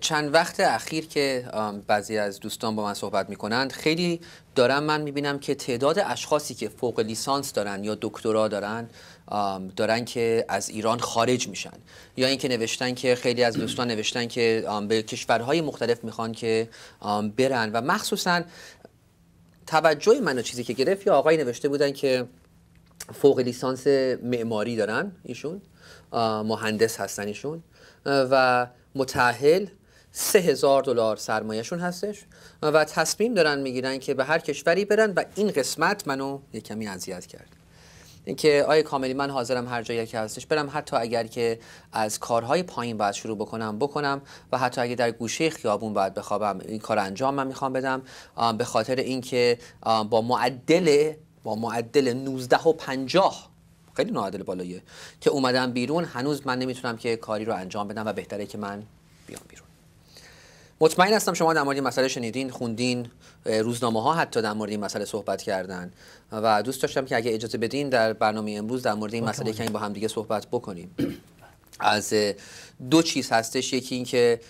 چند وقت اخیر که بعضی از دوستان با من صحبت میکنند خیلی دارم من میبینم که تعداد اشخاصی که فوق لیسانس دارن یا دکترا دارن دارن که از ایران خارج میشن یا اینکه نوشتن که خیلی از دوستان نوشتن که به کشورهای مختلف میخوان که برن و مخصوصا توجه منو چیزی که گرفت یا آقای نوشته بودن که فوق لیسانس معماری دارن ایشون مهندس هستن ایشون و متعهل سه هزار دلار سرمایهشون هستش و تصمیم دارن میگیرن که به هر کشوری برن و این قسمت منو یه کمی اذیت کرد اینکه آیه کاملی من حاضرم هر جایی که هستش برم حتی اگر که از کارهای پایین باید شروع بکنم بکنم و حتی اگر در گوشه خیابون باید بخوابم این کار انجام من میخوام بدم به خاطر اینکه با معدل با معدل 19 و 50 خیلی معدل بالاییه که اومدم بیرون هنوز من نمیتونم که کاری رو انجام بدم و بهتره که من بیام بیرون مطمئن هستم شما در مورد این مسئله شنیدین خوندین روزنامه ها حتی در مورد این مسئله صحبت کردن و دوست داشتم که اگه اجازه بدین در برنامه امروز در مورد این مسئله کمی با همدیگه صحبت بکنیم از دو چیز هستش یکی اینکه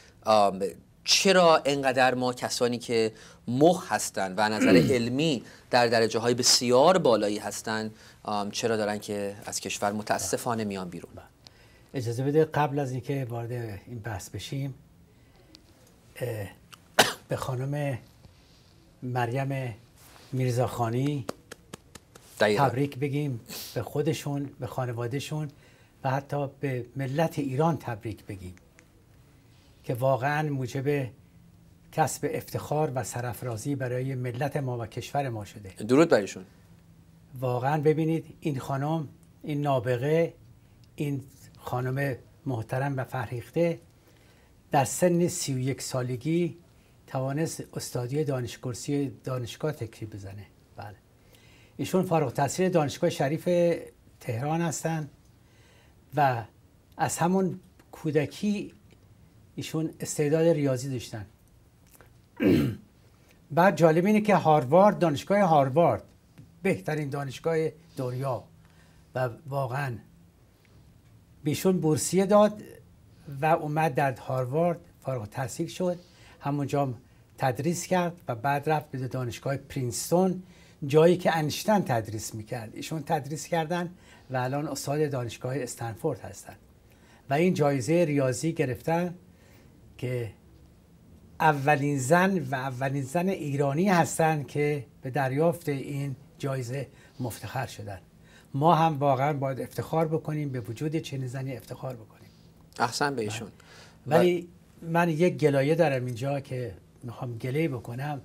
چرا انقدر ما کسانی که مخ هستند و نظر علمی در درجه های بسیار بالایی هستن چرا دارن که از کشور متاسفانه میان بیرون بله. اجازه بده قبل از اینکه وارد این بحث بشیم به خانم مریم میرزاخانی تبریک بگیم به خودشون به خانوادهشون و حتی به ملت ایران تبریک بگیم که واقعا موجب کسب افتخار و سرفرازی برای ملت ما و کشور ما شده درود برایشون واقعا ببینید این خانم این نابغه این خانم محترم و فرهیخته در سن 31 سالگی توانست استادی دانشگرسی دانشگاه تکری بزنه بله ایشون فارغ تحصیل دانشگاه شریف تهران هستن و از همون کودکی ایشون استعداد ریاضی داشتن بعد جالب اینه که هاروارد دانشگاه هاروارد بهترین دانشگاه دنیا و واقعا بیشون بورسیه داد و اومد در هاروارد فارغ تحصیل شد همونجا تدریس کرد و بعد رفت به دانشگاه پرینستون جایی که انشتن تدریس میکرد ایشون تدریس کردن و الان استاد دانشگاه استنفورد هستند و این جایزه ریاضی گرفتن که اولین زن و اولین زن ایرانی هستند که به دریافت این جایزه مفتخر شدن ما هم واقعا باید افتخار بکنیم به وجود چنین زنی افتخار بکنیم احسن به بله. ولی من یک گلایه دارم اینجا که میخوام گله بکنم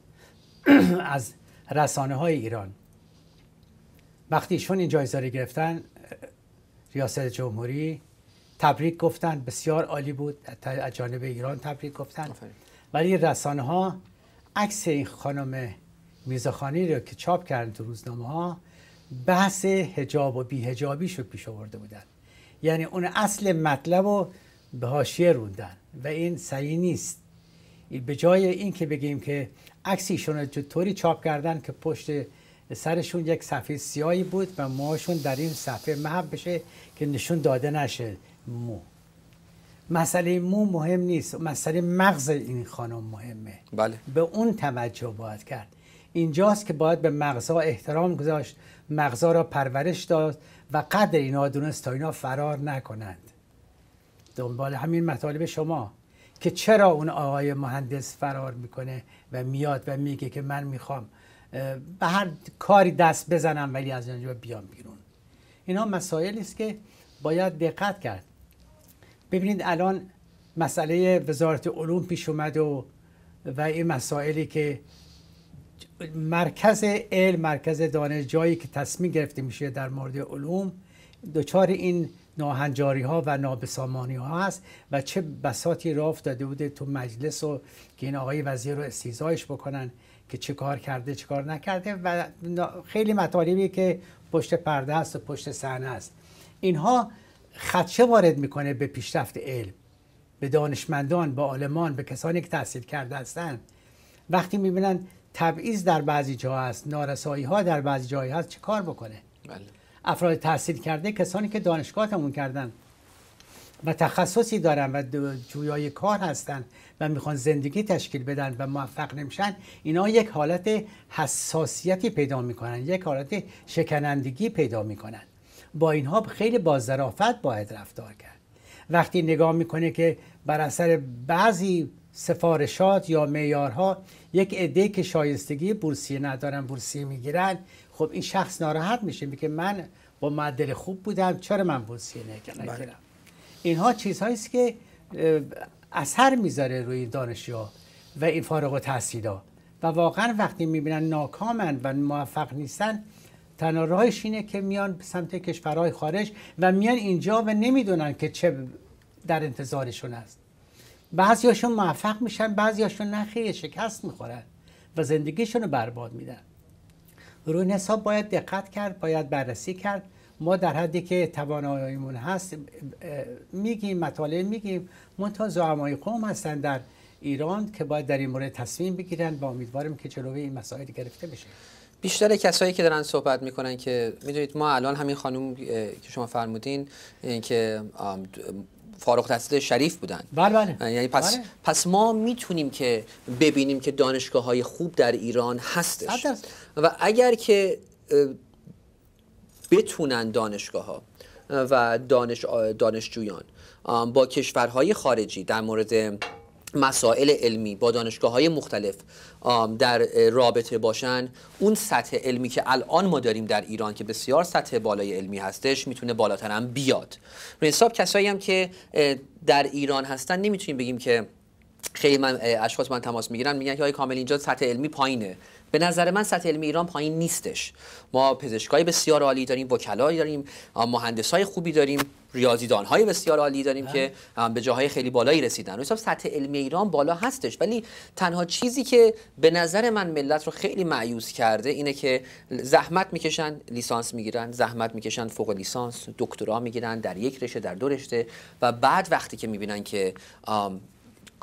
از رسانه های ایران وقتی ایشون این جایزه گرفتن ریاست جمهوری تبریک گفتن بسیار عالی بود از جانب ایران تبریک گفتن ولی رسانه ها عکس این خانم میزخانی رو که چاپ کردن تو روزنامه ها بحث هجاب و بیهجابیش رو پیش آورده بودن یعنی اون اصل مطلب رو به هاشیه روندن و این صحیح نیست به جای این که بگیم که عکسیشون رو طوری چاپ کردن که پشت سرشون یک صفحه سیاهی بود و موهاشون در این صفحه محب بشه که نشون داده نشه مو مسئله مو مهم نیست مسئله مغز این خانم مهمه بله. به اون توجه باید کرد اینجاست که باید به مغزها احترام گذاشت مغزها را پرورش داد و قدر اینا دونست تا اینا فرار نکنند دنبال همین مطالب شما که چرا اون آقای مهندس فرار میکنه و میاد و میگه که من میخوام به هر کاری دست بزنم ولی از اینجا بیام بیرون اینا مسائلی است که باید دقت کرد ببینید الان مسئله وزارت علوم پیش اومد و و این مسائلی که مرکز علم مرکز دانش جایی که تصمیم گرفته میشه در مورد علوم دچار این ناهنجاری ها و نابسامانی ها هست و چه بساتی را افتاده بوده تو مجلس و که این آقای وزیر رو استیزایش بکنن که چه کار کرده چه کار نکرده و خیلی مطالبی که پشت پرده است و پشت صحنه است اینها خدشه وارد میکنه به پیشرفت علم به دانشمندان به عالمان به کسانی که تحصیل کرده هستند وقتی میبینن تبعیض در بعضی جا هست نارسایی ها در بعضی جایی هست چه کار بکنه بله. افراد تحصیل کرده کسانی که دانشگاه تموم کردن و تخصصی دارن و جویای کار هستن و میخوان زندگی تشکیل بدن و موفق نمیشن اینا یک حالت حساسیتی پیدا میکنن یک حالت شکنندگی پیدا میکنن با اینها خیلی با ظرافت باید رفتار کرد وقتی نگاه میکنه که بر اثر بعضی سفارشات یا میارها یک عده که شایستگی بورسیه ندارن بورسیه میگیرن خب این شخص ناراحت میشه میگه من با معدل خوب بودم چرا من بورسیه نگیرم بله. اینها چیزهایی است که اثر میذاره روی دانشجو و این فارغ التحصیلا و واقعا وقتی میبینن ناکامن و موفق نیستن تنها راهش اینه که میان به سمت کشورهای خارج و میان اینجا و نمیدونن که چه در انتظارشون است هاشون موفق میشن هاشون نخیر شکست میخورن و زندگیشون رو برباد میدن روی حساب باید دقت کرد باید بررسی کرد ما در حدی که تواناییمون هست میگیم مطالعه میگیم منتها زعمای قوم هستن در ایران که باید در این مورد تصمیم بگیرن و امیدواریم که جلوی این مسائل گرفته بشه بیشتر کسایی که دارن صحبت میکنن که میدونید ما الان همین خانم که شما فرمودین که فارغ تحصیل شریف بودن بله بله یعنی پس بله. پس ما میتونیم که ببینیم که دانشگاه های خوب در ایران هستش و اگر که بتونن دانشگاه ها و دانش دانشجویان با کشورهای خارجی در مورد مسائل علمی با دانشگاه های مختلف در رابطه باشن اون سطح علمی که الان ما داریم در ایران که بسیار سطح بالای علمی هستش میتونه بالاتر هم بیاد رو حساب کسایی هم که در ایران هستن نمیتونیم بگیم که خیلی من اشخاص من تماس میگیرن میگن که آقای کامل اینجا سطح علمی پایینه به نظر من سطح علمی ایران پایین نیستش ما پزشکای بسیار عالی داریم وکلایی داریم مهندسای خوبی داریم ریاضیدان های بسیار عالی داریم که به جاهای خیلی بالایی رسیدن و سطح علمی ایران بالا هستش ولی تنها چیزی که به نظر من ملت رو خیلی معیوس کرده اینه که زحمت میکشن لیسانس میگیرن زحمت میکشن فوق لیسانس دکترا میگیرن در یک رشته در دو رشته و بعد وقتی که میبینن که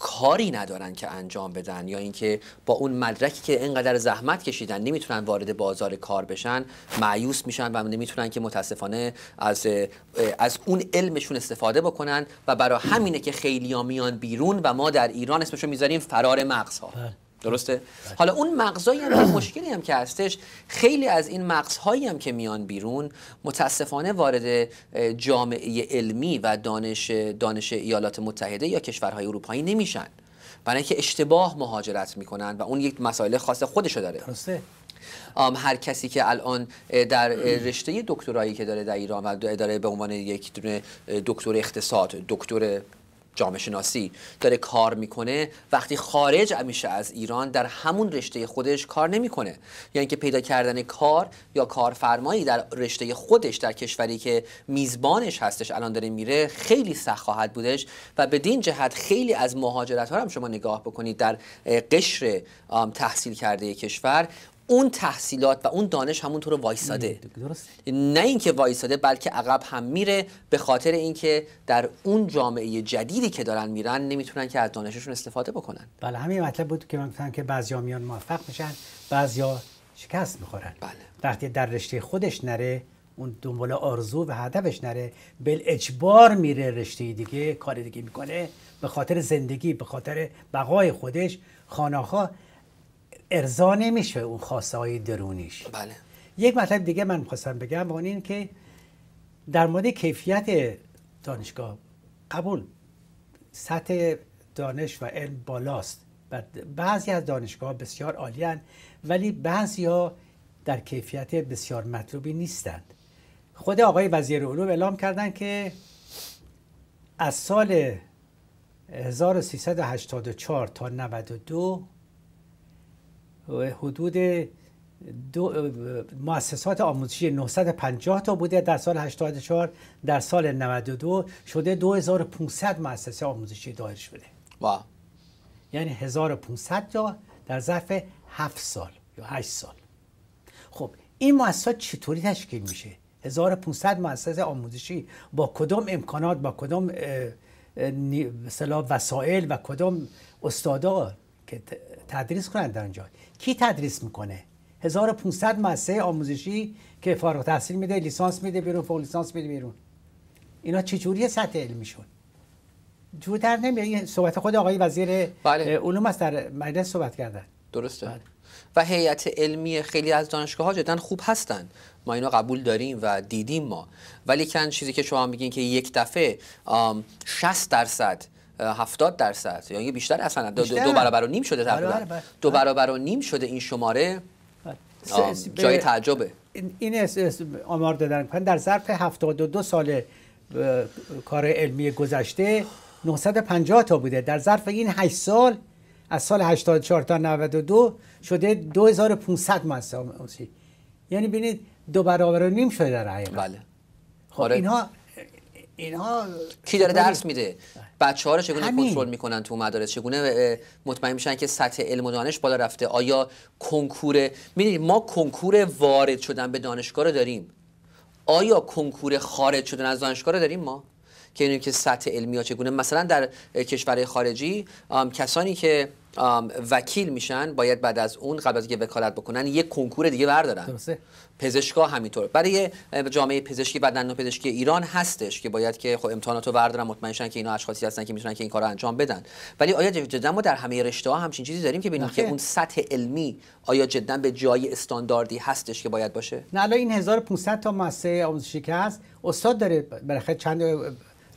کاری ندارن که انجام بدن یا اینکه با اون مدرکی که اینقدر زحمت کشیدن نمیتونن وارد بازار کار بشن معیوس میشن و نمیتونن که متاسفانه از از اون علمشون استفاده بکنن و برای همینه که خیلی میان بیرون و ما در ایران اسمشو میذاریم فرار مغزها بله. درسته بله. حالا اون مغزایی هم مشکلی هم که هستش خیلی از این مغزهایی هم که میان بیرون متاسفانه وارد جامعه علمی و دانش دانش ایالات متحده یا کشورهای اروپایی نمیشن برای اینکه اشتباه مهاجرت میکنن و اون یک مسائل خاص خودشو داره درسته هر کسی که الان در رشته دکترایی که داره در ایران و داره به عنوان یک دکتر اقتصاد دکتر جامعه شناسی داره کار میکنه وقتی خارج میشه از ایران در همون رشته خودش کار نمیکنه یعنی که پیدا کردن کار یا کارفرمایی در رشته خودش در کشوری که میزبانش هستش الان داره میره خیلی سخت خواهد بودش و بدین جهت خیلی از مهاجرت ها هم شما نگاه بکنید در قشر تحصیل کرده کشور اون تحصیلات و اون دانش همونطور وایساده نه اینکه وایساده بلکه عقب هم میره به خاطر اینکه در اون جامعه جدیدی که دارن میرن نمیتونن که از دانششون استفاده بکنن بله همین مطلب بود که من گفتم که بعضیا میان موفق میشن بعضیا شکست میخورن بله وقتی در رشته خودش نره اون دنبال آرزو و هدفش نره بل اجبار میره رشته دیگه کار دیگه میکنه به خاطر زندگی به خاطر بقای خودش خانه‌ها. ارضا نمیشه اون خواسته های درونیش بله یک مطلب دیگه من میخواستم بگم اون این که در مورد کیفیت دانشگاه قبول سطح دانش و علم بالاست بعضی از دانشگاه بسیار عالی هن ولی بعضی ها در کیفیت بسیار مطلوبی نیستند خود آقای وزیر علوم اعلام کردن که از سال 1384 تا 92 حدود دو مؤسسات آموزشی 950 تا بوده در سال 84 در سال 92 شده 2500 مؤسسه آموزشی دایر شده وا. یعنی 1500 تا در ظرف 7 سال یا 8 سال خب این مؤسسات چطوری تشکیل میشه 1500 مؤسسه آموزشی با کدام امکانات با کدام مثلا وسایل و کدام استادا که تدریس کنند در اینجا کی تدریس میکنه 1500 مؤسسه آموزشی که فارغ تحصیل میده لیسانس میده بیرون فوق لیسانس میده بیرون اینا چجوری سطح علمیشون جو در نمیاد صحبت خود آقای وزیر بله. علوم است در مجلس صحبت کردن درسته بله. و هیئت علمی خیلی از دانشگاه ها جدا خوب هستند. ما اینو قبول داریم و دیدیم ما ولی کن چیزی که شما میگین که یک دفعه 60 درصد 70 درصد یا یعنی بیشتر اصلا دو, دو برابر و نیم شده تقریبا دو برابر و نیم شده این شماره بله. جای تعجبه این آمار دادن در ظرف 72 سال کار علمی گذشته 950 تا بوده در ظرف این 8 سال از سال 84 تا 92 شده 2500 مسام یعنی بینید دو برابر و نیم شده در حقیقت بله خب آره. اینها اینها کی داره درس میده بله. ها رو چگونه کنترل میکنن تو مدارس چگونه مطمئن میشن که سطح علم و دانش بالا رفته آیا کنکور میدونید ما کنکور وارد شدن به دانشگاه رو داریم آیا کنکور خارج شدن از دانشگاه رو داریم ما که که سطح علمی ها چگونه مثلا در کشورهای خارجی کسانی که وکیل میشن باید بعد از اون قبل از اینکه وکالت بکنن یک کنکور دیگه بردارن پزشکا همینطور برای جامعه پزشکی و پزشکی ایران هستش که باید که خب امتحانات رو بردارن مطمئنشن که اینا اشخاصی هستن که میتونن که این کار رو انجام بدن ولی آیا جدا ما در همه رشته ها همچین چیزی داریم که ببینیم که اون سطح علمی آیا جدا به جای استانداردی هستش که باید باشه نه الان این 1500 تا مؤسسه آموزشی هست استاد داره برای چند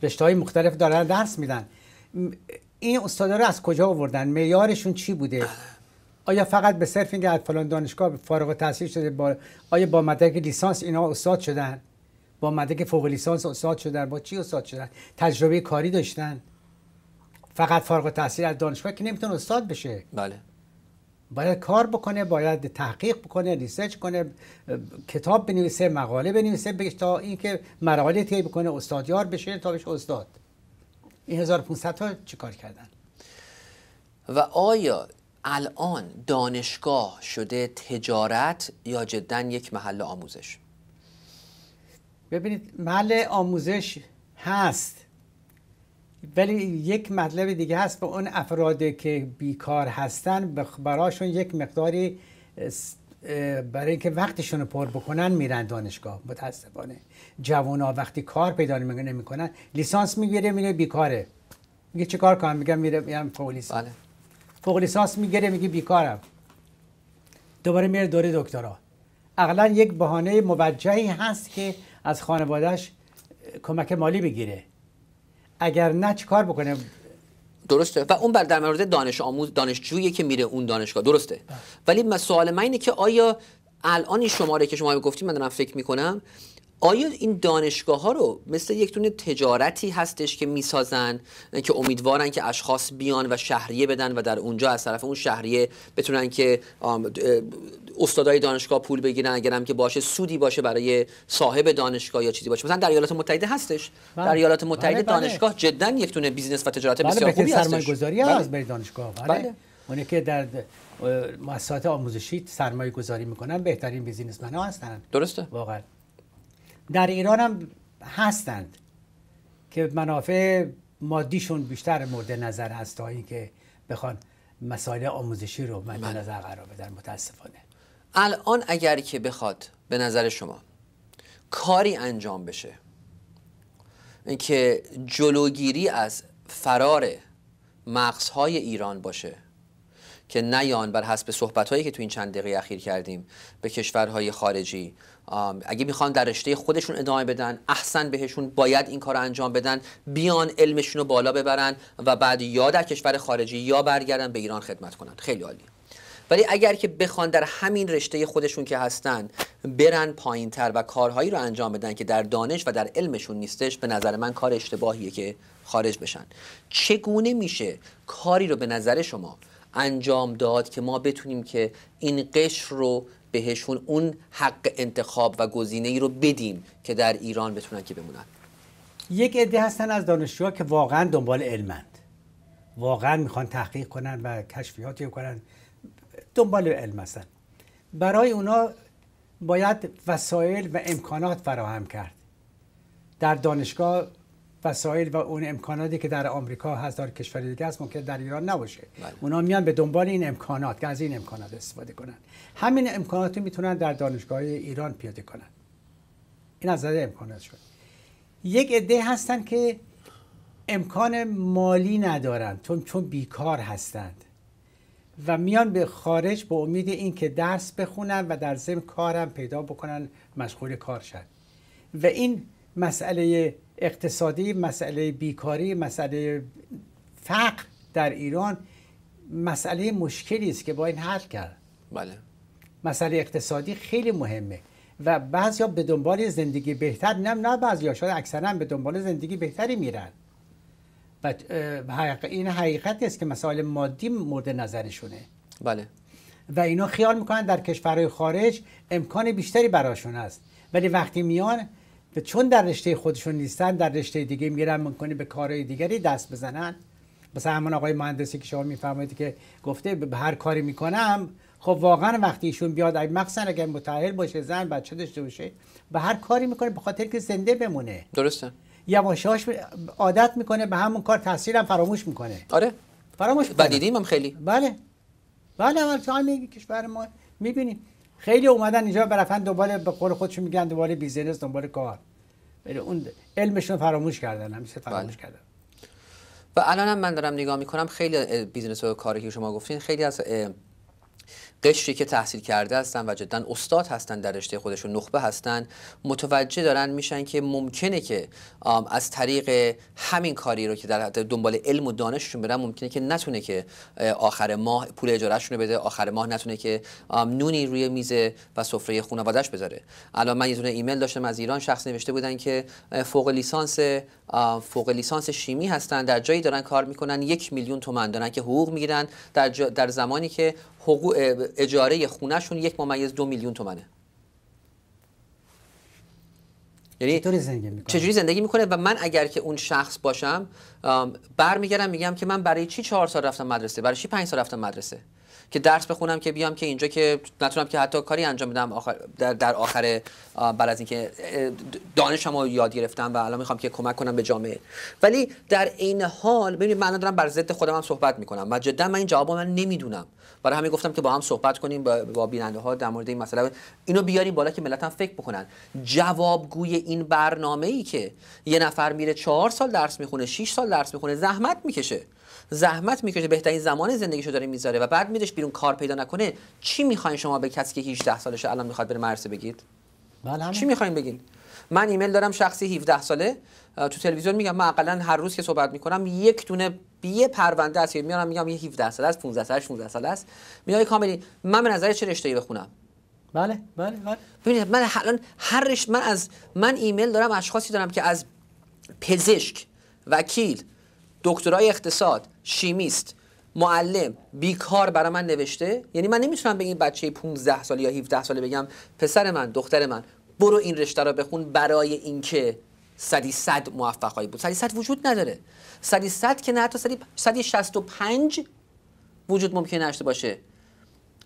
رشته های مختلف دارن درس میدن این استادا رو از کجا آوردن معیارشون چی بوده آیا فقط به صرف اینکه از فلان دانشگاه فارغ التحصیل شده با آیا با مدرک لیسانس اینا استاد شدن با مدرک فوق لیسانس استاد شدن با چی استاد شدن تجربه کاری داشتن فقط فارغ التحصیل از دانشگاه که نمیتونه استاد بشه بله باید کار بکنه باید تحقیق بکنه ریسرچ کنه کتاب بنویسه مقاله بنویسه تا اینکه مراحل طی بکنه استادیار بشه تا بشه استاد این 1500 تا چیکار کردن و آیا الان دانشگاه شده تجارت یا جدا یک محل آموزش ببینید محل آموزش هست ولی یک مطلب دیگه هست به اون افراد که بیکار هستن براشون یک مقداری برای اینکه وقتشون رو پر بکنن میرن دانشگاه متاسفانه ها وقتی کار پیدا نمیکنن لیسانس میگیره میره بیکاره میگه چه کار کنم میگم میره میرم بله. فوق لیسانس فوق لیسانس میگیره میگه بیکارم دوباره میره دوره دکترا اقلا یک بهانه موجهی هست که از خانوادهش کمک مالی بگیره اگر نه چه کار بکنه درسته و اون بر در مورد دانش آموز دانشجویی که میره اون دانشگاه درسته بله. ولی سوال من اینه که آیا الان این شماره که شما گفتیم من دارم فکر میکنم آیا این دانشگاه ها رو مثل یک تونه تجارتی هستش که میسازن که امیدوارن که اشخاص بیان و شهریه بدن و در اونجا از طرف اون شهریه بتونن که استادای دانشگاه پول بگیرن اگرم که باشه سودی باشه برای صاحب دانشگاه یا چیزی باشه مثلا در ایالات متحده هستش بله. در ایالات متحده بله، بله. دانشگاه جدا یک تونه بیزنس و تجارت بسیار خوبی هستش دانشگاه بله. اونه که در مؤسسات آموزشی سرمایه گذاری میکنن بهترین بیزینسمن ها هستن درسته واقعا در ایران هم هستند که منافع مادیشون بیشتر مورد نظر هست تا اینکه بخوان مسائل آموزشی رو مورد بله. نظر قرار بدن متاسفانه الان اگر که بخواد به نظر شما کاری انجام بشه که جلوگیری از فرار مغزهای ایران باشه که نیان بر حسب صحبتهایی که تو این چند دقیقه اخیر کردیم به کشورهای خارجی اگه میخوان در رشته خودشون ادامه بدن احسن بهشون باید این کار انجام بدن بیان علمشون رو بالا ببرن و بعد یا در کشور خارجی یا برگردن به ایران خدمت کنن خیلی عالی ولی اگر که بخوان در همین رشته خودشون که هستن برن پایین تر و کارهایی رو انجام بدن که در دانش و در علمشون نیستش به نظر من کار اشتباهیه که خارج بشن چگونه میشه کاری رو به نظر شما انجام داد که ما بتونیم که این قشر رو بهشون اون حق انتخاب و گزینه ای رو بدیم که در ایران بتونن که بمونن یک عده هستن از دانشجوها که واقعا دنبال علمند واقعا میخوان تحقیق کنن و کشفیاتی کنن دنبال علم هستن برای اونا باید وسایل و امکانات فراهم کرد در دانشگاه وسایل و اون امکاناتی که در آمریکا هست کشور دیگه هست ممکن در ایران نباشه بله. اونا میان به دنبال این امکانات که از این امکانات استفاده کنن همین امکاناتی میتونن در دانشگاه ایران پیاده کنن این از نظر امکانات شد یک عده هستن که امکان مالی ندارن چون چون بیکار هستند و میان به خارج به امید اینکه درس بخونن و در ضمن کارم پیدا بکنن مشغول کار شد و این مسئله اقتصادی مسئله بیکاری مسئله فقر در ایران مسئله مشکلی است که با این حل کرد بله مسئله اقتصادی خیلی مهمه و بعضیا به دنبال زندگی بهتر نه نه بعضیا شاید اکثرا به دنبال زندگی بهتری میرن و این حقیقت است که مسائل مادی مورد نظرشونه بله و اینا خیال میکنن در کشورهای خارج امکان بیشتری براشون است ولی وقتی میان و چون در رشته خودشون نیستن در رشته دیگه میرن ممکنه به کارهای دیگری دست بزنن مثلا همون آقای مهندسی که شما میفرمایید که گفته به هر کاری میکنم خب واقعا وقتی ایشون بیاد ای مخصوصا اگر متأهل باشه زن بچه داشته باشه به هر کاری میکنه به خاطر که زنده بمونه درسته یواشاش عادت میکنه به همون کار تاثیرم فراموش میکنه آره فراموش بدیدیم هم خیلی بله بله بله تو کشور ما میبینیم خیلی اومدن اینجا برفتن دنبال به قول خودشون میگن دنبال بیزینس دنبال کار اون علمشون فراموش کردن همیشه بله. فراموش کردن و الان من دارم نگاه میکنم خیلی بیزینس و کاری که شما گفتین خیلی از قشری که تحصیل کرده هستن و جدا استاد هستن در رشته خودشون نخبه هستن متوجه دارن میشن که ممکنه که از طریق همین کاری رو که در دنبال علم و دانششون برن ممکنه که نتونه که آخر ماه پول اجارهشون رو بده آخر ماه نتونه که نونی روی میز و سفره خانواده‌اش بذاره الان من یه دونه ایمیل داشتم از ایران شخص نوشته بودن که فوق لیسانس فوق لیسانس شیمی هستن در جایی دارن کار میکنن یک میلیون تومان دارن که حقوق میگیرن در, در زمانی که حقوق اجاره خونهشون یک ممیز دو میلیون تومنه یعنی چجوری زندگی میکنه زندگی میکنه و من اگر که اون شخص باشم برمیگردم میگم که من برای چی چهار سال رفتم مدرسه برای چی پنج سال رفتم مدرسه که درس بخونم که بیام که اینجا که نتونم که حتی کاری انجام بدم آخر در, در آخر بعد از اینکه دانشم رو یاد گرفتم و الان میخوام که کمک کنم به جامعه ولی در عین حال ببینید من دارم بر ضد خودم هم صحبت میکنم و جدا من این جواب من نمیدونم برای همین گفتم که با هم صحبت کنیم با بیننده ها در مورد این مسئله اینو بیاریم بالا که ملت هم فکر بکنن جوابگوی این برنامه ای که یه نفر میره چهار سال درس میخونه 6 سال درس میخونه زحمت میکشه زحمت میکشه بهترین زمان زندگیشو داره میذاره و بعد میدش بیرون کار پیدا نکنه چی میخواین شما به کسی که 18 سالشه الان میخواد بره مرسه بگید بله چی میخواین بگین من ایمیل دارم شخصی 17 ساله تو تلویزیون میگم من اقلا هر روز که صحبت میکنم یک دونه یه پرونده است میارم میگم یه 17 ساله است 15 ساله 16 ساله است میای کاملی من به نظر چه ای بخونم بله بله بله ببینید من الان هر رشته من از من ایمیل دارم اشخاصی دارم که از پزشک وکیل دکترای اقتصاد شیمیست معلم بیکار برای من نوشته یعنی من نمیتونم به این بچه 15 سال یا 17 ساله بگم پسر من دختر من برو این رشته را بخون برای اینکه صدی صد موفق بود صدی صد وجود نداره صدی صد که نه حتی صدی, صدی وجود ممکن نشته باشه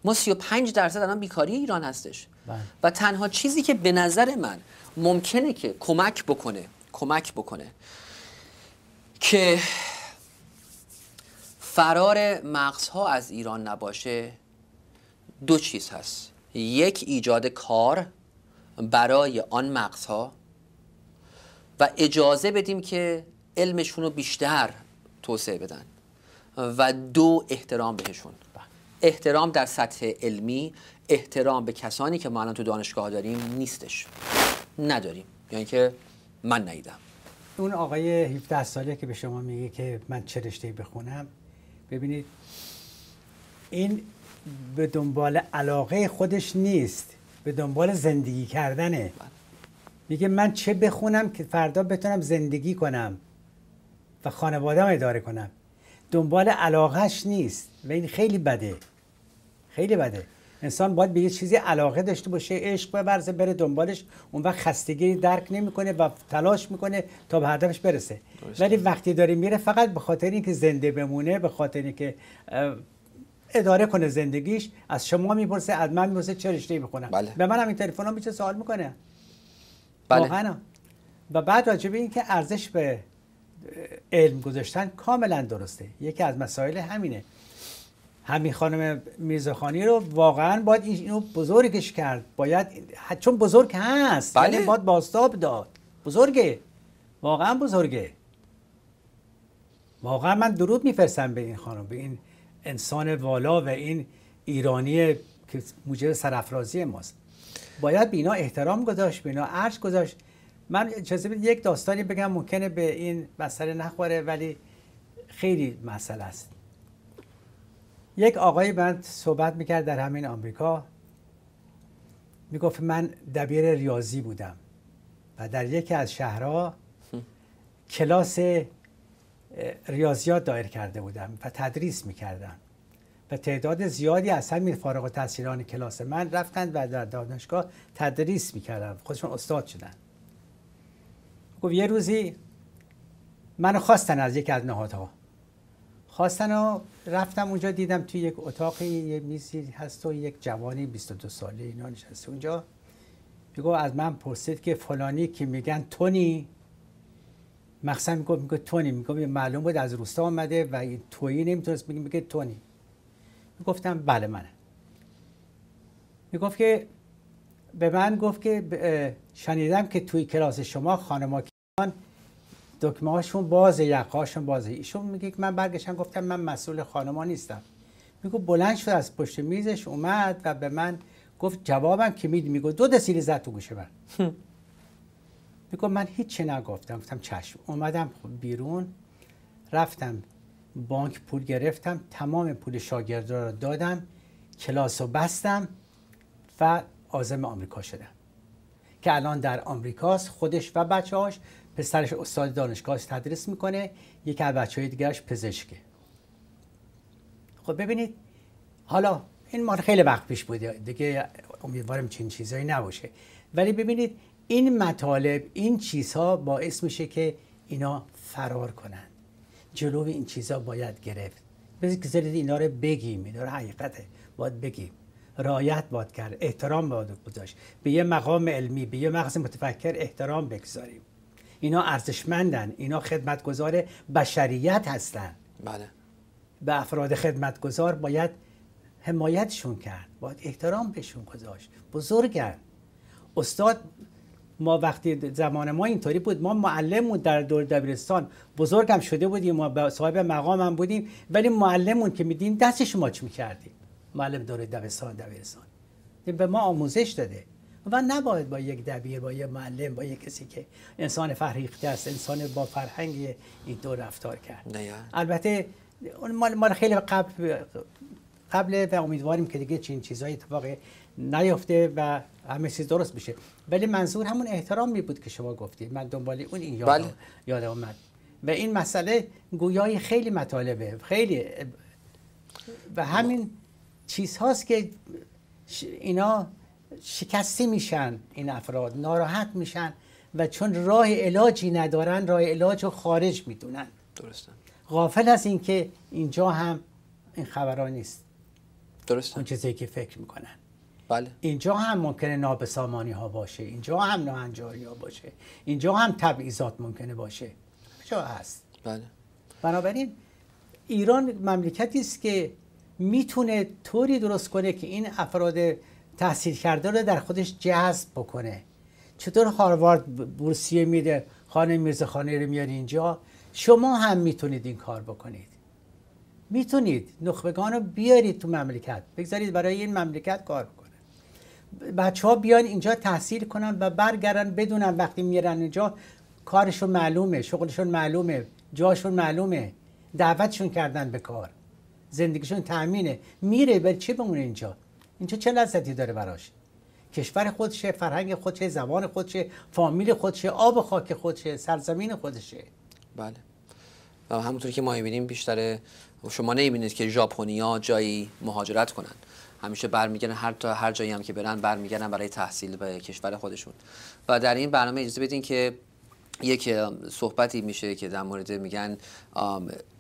ما 35 درصد الان بیکاری ایران هستش بله. و تنها چیزی که به نظر من ممکنه که کمک بکنه کمک بکنه که فرار مغزها از ایران نباشه دو چیز هست یک ایجاد کار برای آن مغزها و اجازه بدیم که علمشون رو بیشتر توسعه بدن و دو احترام بهشون احترام در سطح علمی احترام به کسانی که ما الان تو دانشگاه داریم نیستش نداریم یعنی که من ندیدم اون آقای 17 ساله که به شما میگه که من چه رشته‌ای بخونم ببینید این به دنبال علاقه خودش نیست به دنبال زندگی کردنه میگه من چه بخونم که فردا بتونم زندگی کنم و خانوادم اداره کنم دنبال علاقهش نیست و این خیلی بده خیلی بده انسان باید به یه چیزی علاقه داشته باشه عشق ببرزه بره دنبالش اون وقت خستگی درک نمیکنه و تلاش میکنه تا به هدفش برسه ولی وقتی داره میره فقط به خاطر اینکه زنده بمونه به خاطر اینکه اداره کنه زندگیش از شما میپرسه از من میپرسه چه رشته بله. به هم این تلفن میشه سوال میکنه بله. واقعا و بعد راجع اینکه ارزش به علم گذاشتن کاملا درسته یکی از مسائل همینه همین خانم میرزاخانی رو واقعا باید اینو بزرگش کرد باید چون بزرگ هست یعنی بله. باید باستاب داد بزرگه واقعا بزرگه واقعا من درود میفرستم به این خانم به این انسان والا و این ایرانی که موجب سرافرازی ماست باید به اینا احترام گذاشت به اینا عرض گذاشت من چیزی یک داستانی بگم ممکنه به این مسئله نخوره ولی خیلی مسئله است یک آقایی من صحبت میکرد در همین آمریکا میگفت من دبیر ریاضی بودم و در یکی از شهرها کلاس ریاضیات دایر کرده بودم و تدریس میکردم و تعداد زیادی از همین فارغ و تحصیلان کلاس من رفتند و در دانشگاه تدریس میکردن خودشون استاد شدن گفت یه روزی منو خواستن از یکی از نهادها خواستن رفتم اونجا دیدم توی یک اتاقی یه میزی هست و یک جوانی 22 ساله اینا نشسته اونجا میگو از من پرسید که فلانی که میگن تونی مقصد میگو میگو تونی میگو معلوم بود از روستا آمده و این تویی نمیتونست میگه میگه تونی میگفتم بله منه. میگفت که به من گفت که شنیدم که توی کلاس شما خانم دکمه هاشون بازه یقه هاشون بازه ایشون میگه که من برگشتم گفتم من مسئول خانما نیستم میگو بلند شد از پشت میزش اومد و به من گفت جوابم که میدی میگو دو دسیلی زد تو گوشه من میگو من هیچی نگفتم گفتم چشم اومدم خب بیرون رفتم بانک پول گرفتم تمام پول شاگردا رو دادم کلاس رو بستم و آزم آمریکا شدم که الان در آمریکاست خودش و بچه هاش پسرش استاد دانشگاه تدریس میکنه یکی از بچه های دیگرش پزشکه خب ببینید حالا این مال خیلی وقت پیش بوده دیگه امیدوارم چین چیزایی نباشه ولی ببینید این مطالب این چیزها باعث میشه که اینا فرار کنند جلو این چیزها باید گرفت بذارید اینا رو بگیم اینا رو حقیقته باید بگیم رایت باد کرد احترام باد گذاشت به یه مقام علمی به یه مغز متفکر احترام بگذاریم اینا ارزشمندن اینا خدمتگزار بشریت هستن بله به افراد خدمتگزار باید حمایتشون کرد باید احترام بهشون گذاشت بزرگن استاد ما وقتی زمان ما اینطوری بود ما معلمون در دور دبیرستان بزرگم شده بودیم ما صاحب مقام هم بودیم ولی معلمون که میدین دستش چی میکردیم معلم دور دبیرستان دبیرستان به ما آموزش داده و نباید با یک دبیر با یک معلم با یک کسی که انسان فرهیخته است انسان با فرهنگ این دو رفتار کرد نه البته اون مال خیلی قبل قبل و امیدواریم که دیگه چین چیزهایی اتفاق نیفته و همه چیز درست بشه ولی منظور همون احترام می بود که شما گفتید من دنبال اون این یاد, بله. یاد اومد و این مسئله گویای خیلی مطالبه خیلی و همین چیزهاست که اینا شکستی میشن این افراد ناراحت میشن و چون راه علاجی ندارن راه علاج رو خارج میدونن درسته غافل از اینکه اینجا هم این خبرها نیست درسته اون چیزی که فکر میکنن بله اینجا هم ممکنه نابسامانی ها باشه اینجا هم ناهنجاری ها باشه اینجا هم تبعیضات ممکنه باشه جا هست بله بنابراین ایران مملکتی است که میتونه طوری درست کنه که این افراد تحصیل کرده رو در خودش جذب بکنه چطور هاروارد بورسیه میده خانه خانه رو میاری اینجا شما هم میتونید این کار بکنید میتونید نخبگان رو بیارید تو مملکت بگذارید برای این مملکت کار بکنه بچه ها بیان اینجا تحصیل کنن و برگردن بدونن وقتی میرن اینجا کارشون معلومه شغلشون معلومه جاشون معلومه دعوتشون کردن به کار زندگیشون تامینه میره بر چی بمونه اینجا اینجا چه لذتی داره براش کشور خودشه فرهنگ خودشه زبان خودشه فامیل خودشه آب خاک خودشه سرزمین خودشه بله و همونطور که ما میبینیم بیشتر شما نمیبینید که ژاپنیا جایی مهاجرت کنن همیشه برمیگردن هر تا هر جایی هم که برن برمیگردن برای تحصیل به کشور خودشون و در این برنامه اجازه بدین که یک صحبتی میشه که در مورد میگن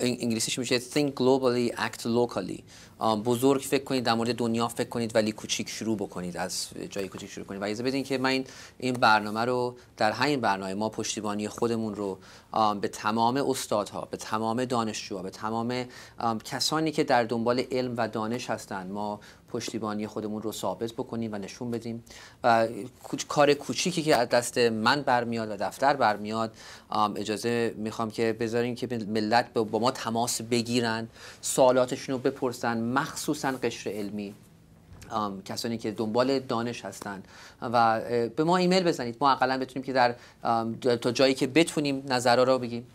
انگلیسیش میشه think globally act locally بزرگ فکر کنید در مورد دنیا فکر کنید ولی کوچیک شروع بکنید از جای کوچیک شروع کنید و اجازه بدین که من این برنامه رو در همین برنامه ما پشتیبانی خودمون رو به تمام استادها به تمام دانشجوها به تمام کسانی که در دنبال علم و دانش هستند ما پشتیبانی خودمون رو ثابت بکنیم و نشون بدیم و کار کوچیکی که از دست من برمیاد و دفتر برمیاد اجازه میخوام که بذاریم که ملت با ما تماس بگیرن سوالاتشون رو بپرسن مخصوصا قشر علمی کسانی که دنبال دانش هستند و به ما ایمیل بزنید ما اقلا بتونیم که در تا جایی که بتونیم نظرها را بگیم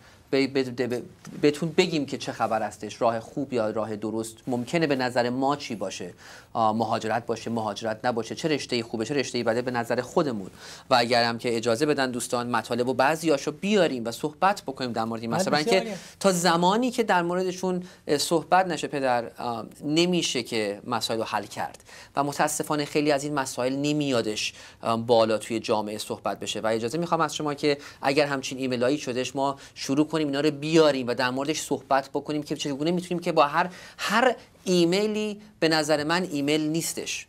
بهتون بگیم که چه خبر هستش راه خوب یا راه درست ممکنه به نظر ما چی باشه مهاجرت باشه مهاجرت نباشه چه رشته خوبه چه رشته بده به نظر خودمون و اگر هم که اجازه بدن دوستان مطالب و بعضیاشو بیاریم و صحبت بکنیم در مورد این آره، مثلا که تا زمانی که در موردشون صحبت نشه پدر نمیشه که مسائل رو حل کرد و متاسفانه خیلی از این مسائل نمیادش بالا توی جامعه صحبت بشه و اجازه میخوام از شما که اگر همچین ایمیلایی شدش ما شروع کنیم بکنیم اینا رو بیاریم و در موردش صحبت بکنیم که چگونه میتونیم که با هر هر ایمیلی به نظر من ایمیل نیستش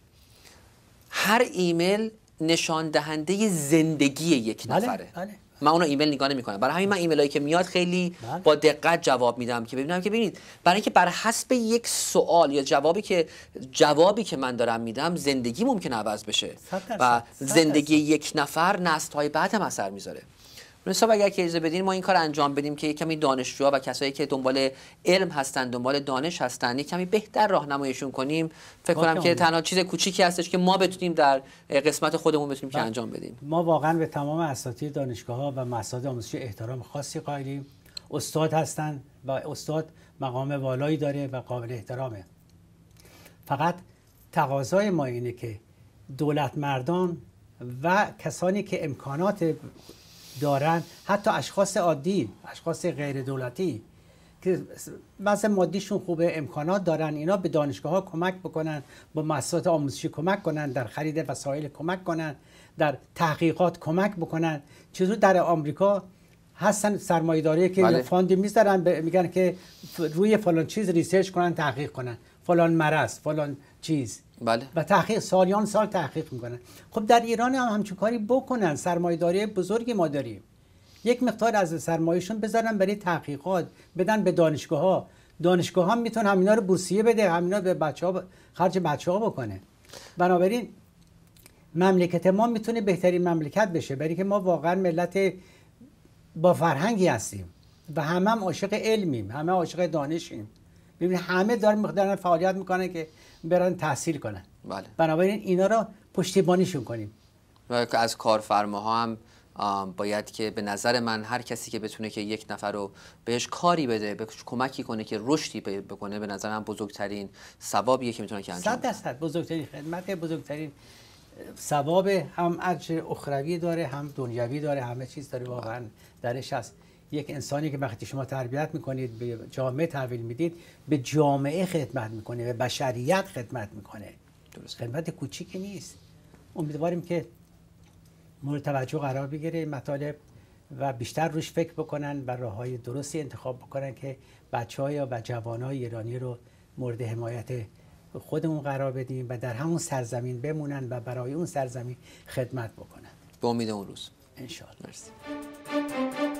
هر ایمیل نشان دهنده زندگی یک بله، نفره بله، بله. من اونو ایمیل نگاه کنم برای همین من ایمیلایی که میاد خیلی بله. با دقت جواب میدم که ببینم که ببینید برای اینکه بر حسب یک سوال یا جوابی که جوابی که من دارم میدم زندگی ممکن عوض بشه و زندگی یک نفر نسل های بعد هم اثر میذاره حساب اگر که اجازه بدین ما این کار انجام بدیم که کمی دانشجوها و کسایی که دنبال علم هستن دنبال دانش هستن یک کمی بهتر راهنماییشون کنیم فکر کنم که تنها چیز کوچیکی هستش که ما بتونیم در قسمت خودمون بتونیم که بله. انجام بدیم ما واقعا به تمام اساتید دانشگاه ها و مساد آموزشی احترام خاصی قائلیم استاد هستن و استاد مقام والایی داره و قابل احترامه فقط تقاضای ما اینه که دولت مردان و کسانی که امکانات دارن حتی اشخاص عادی اشخاص غیر دولتی که مثلا مادیشون خوبه امکانات دارن اینا به دانشگاه ها کمک بکنن با مؤسسات آموزشی کمک کنن در خرید وسایل کمک کنن در تحقیقات کمک بکنن چطور در آمریکا هستن سرمایه‌داری که بله. فاندی میذارن میگن که روی فلان چیز ریسرچ کنن تحقیق کنن فلان مرض فلان چیز بله. و تحقیق سالیان سال تحقیق میکنن خب در ایران هم همچون کاری بکنن سرمایه‌داری بزرگی ما داریم یک مقدار از سرمایهشون بذارن برای تحقیقات بدن به دانشگاه ها دانشگاه ها میتونن همینا رو بورسیه بده همینا به بچه ها ب... خرج بچه بکنه بنابراین مملکت ما میتونه بهترین مملکت بشه برای که ما واقعا ملت با فرهنگی هستیم و همه هم عاشق علمیم همه عاشق دانشیم ببین همه دارن مقدار فعالیت میکنن که برن تحصیل کنن بله. بنابراین اینا رو پشتیبانیشون کنیم و از کارفرماها هم باید که به نظر من هر کسی که بتونه که یک نفر رو بهش کاری بده بهش کمکی کنه که رشدی بکنه به نظر من بزرگترین ثوابیه که میتونه که انجام صد بزرگترین خدمت بزرگترین ثواب هم اجر اخروی داره هم دنیوی داره همه چیز داره واقعا درش هست یک انسانی که وقتی شما تربیت میکنید به جامعه تحویل میدید به جامعه خدمت میکنه به بشریت خدمت میکنه درست خدمت کوچیکی نیست امیدواریم که مورد توجه قرار بگیره مطالب و بیشتر روش فکر بکنن و راه های درستی انتخاب بکنن که بچه های و جوان های ایرانی رو مورد حمایت خودمون قرار بدیم و در همون سرزمین بمونن و برای اون سرزمین خدمت بکنن به امید اون روز انشاءالله مرسی